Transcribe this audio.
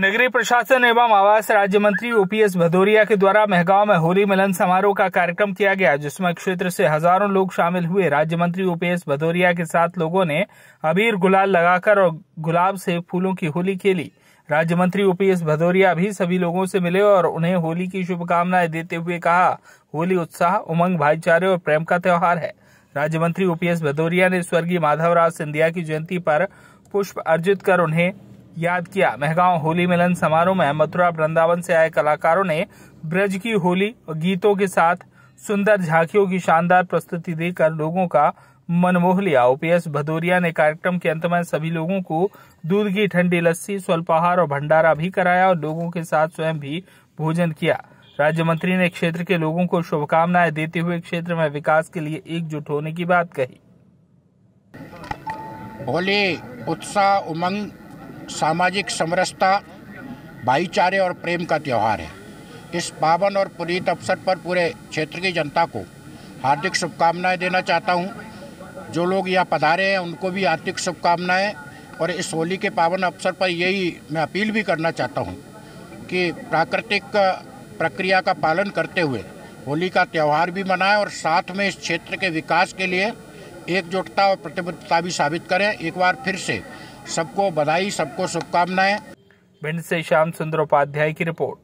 नगरीय प्रशासन एवं आवास राज्य मंत्री ओपीएस भदौरिया के द्वारा महगांव में होली मिलन समारोह का कार्यक्रम किया गया जिसमें क्षेत्र से हजारों लोग शामिल हुए राज्य मंत्री ओपीएस भदौरिया के साथ लोगों ने अबीर गुलाल लगाकर और गुलाब से फूलों की होली खेली राज्य मंत्री ओपीएस भदौरिया भी सभी लोगों से मिले और उन्हें होली की शुभकामनाएं देते हुए कहा होली उत्साह उमंग भाईचारे और प्रेम का त्यौहार है राज्य मंत्री ओपीएस भदौरिया ने स्वर्गीय माधवराव सिंधिया की जयंती पर पुष्प अर्जित कर उन्हें याद किया महगांव होली मिलन समारोह में मथुरा वृंदावन से आए कलाकारों ने ब्रज की होली गीतों के साथ सुंदर झांकियों की शानदार प्रस्तुति देकर लोगों का मन मोह लिया ओपीएस भदौरिया ने कार्यक्रम के अंत में सभी लोगों को दूध की ठंडी लस्सी स्वल्पाहार और भंडारा भी कराया और लोगों के साथ स्वयं भी भोजन किया राज्य मंत्री ने क्षेत्र के लोगों को शुभकामनाएं देते हुए क्षेत्र में विकास के लिए एकजुट होने की बात कही होली उत्साह उमंग सामाजिक समरसता भाईचारे और प्रेम का त्यौहार है इस पावन और पुनीत अवसर पर पूरे क्षेत्र की जनता को हार्दिक शुभकामनाएं देना चाहता हूं। जो लोग यहाँ पधारे हैं उनको भी हार्दिक शुभकामनाएं और इस होली के पावन अवसर पर यही मैं अपील भी करना चाहता हूं कि प्राकृतिक प्रक्रिया का पालन करते हुए होली का त्यौहार भी मनाएं और साथ में इस क्षेत्र के विकास के लिए एकजुटता और प्रतिबद्धता भी साबित करें एक बार फिर से सबको बधाई सबको शुभकामनाएं भिंड से श्याम सुंदर उपाध्याय की रिपोर्ट